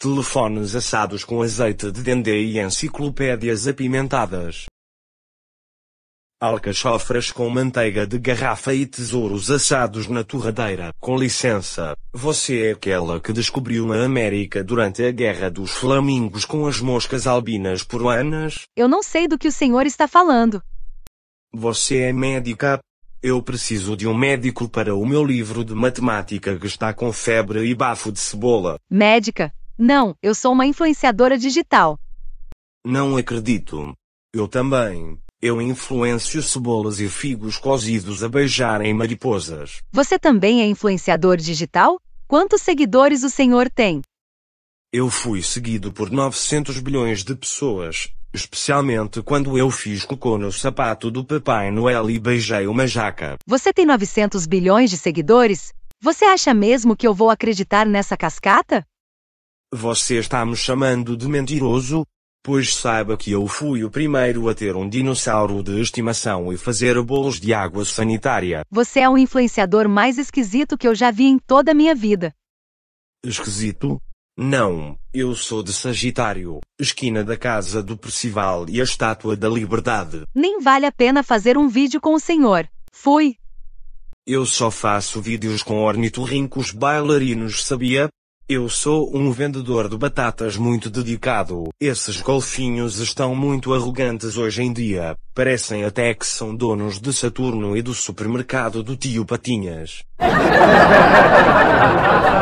telefones assados com azeite de dendê e enciclopédias apimentadas. Alcachofras com manteiga de garrafa e tesouros assados na torradeira. Com licença, você é aquela que descobriu na América durante a Guerra dos Flamingos com as moscas albinas peruanas? Eu não sei do que o senhor está falando. Você é médica? Eu preciso de um médico para o meu livro de matemática que está com febre e bafo de cebola. Médica? Não, eu sou uma influenciadora digital. Não acredito. Eu também. Eu influencio cebolas e figos cozidos a beijarem mariposas. Você também é influenciador digital? Quantos seguidores o senhor tem? Eu fui seguido por 900 bilhões de pessoas, especialmente quando eu fiz cocô no sapato do Papai Noel e beijei uma jaca. Você tem 900 bilhões de seguidores? Você acha mesmo que eu vou acreditar nessa cascata? Você está me chamando de mentiroso? Pois saiba que eu fui o primeiro a ter um dinossauro de estimação e fazer bolos de água sanitária. Você é o influenciador mais esquisito que eu já vi em toda a minha vida. Esquisito? Não, eu sou de Sagitário, esquina da casa do Percival e a estátua da liberdade. Nem vale a pena fazer um vídeo com o senhor. Fui. Eu só faço vídeos com ornitorrincos bailarinos, sabia? Eu sou um vendedor de batatas muito dedicado. Esses golfinhos estão muito arrogantes hoje em dia. Parecem até que são donos de Saturno e do supermercado do tio Patinhas.